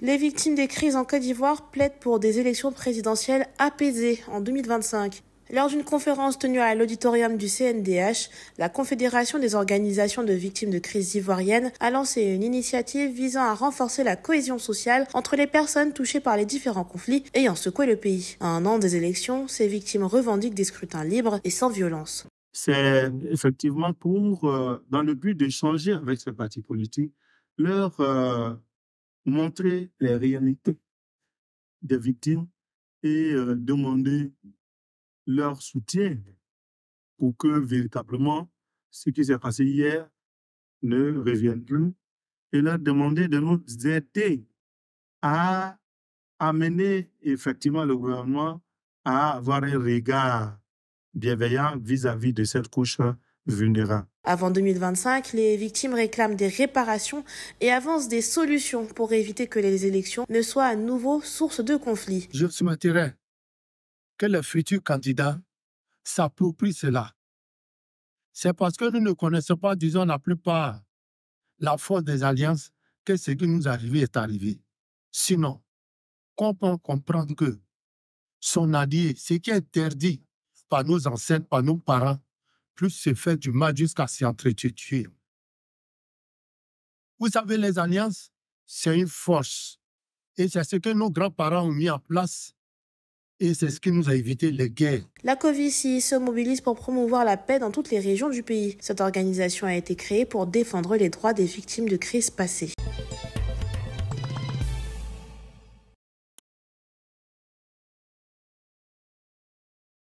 Les victimes des crises en Côte d'Ivoire plaident pour des élections présidentielles apaisées en 2025. Lors d'une conférence tenue à l'auditorium du CNDH, la Confédération des organisations de victimes de crises ivoiriennes a lancé une initiative visant à renforcer la cohésion sociale entre les personnes touchées par les différents conflits ayant secoué le pays. À un an des élections, ces victimes revendiquent des scrutins libres et sans violence. C'est effectivement pour, euh, dans le but d'échanger avec ces partis politiques, leur euh, montrer les réalités des victimes et euh, demander leur soutien pour que véritablement ce qui s'est passé hier ne revienne plus et leur demander de nous aider à amener effectivement le gouvernement à avoir un regard bienveillant vis à -vis de cette couche hein, vulnérable. Avant 2025, les victimes réclament des réparations et avancent des solutions pour éviter que les élections ne soient à nouveau source de conflits. Je souhaiterais que le futur candidat s'approprie cela. C'est parce que nous ne connaissons pas, disons, la plupart, la force des alliances que ce qui nous arrive est arrivé. Sinon, qu'on peut comprendre que son allié, ce qui est interdit par nos ancêtres, par nos parents, plus se fait du mal jusqu'à s'entretuer. Vous savez, les alliances, c'est une force. Et c'est ce que nos grands-parents ont mis en place. Et c'est ce qui nous a évité les guerres. La Covici se mobilise pour promouvoir la paix dans toutes les régions du pays. Cette organisation a été créée pour défendre les droits des victimes de crises passées.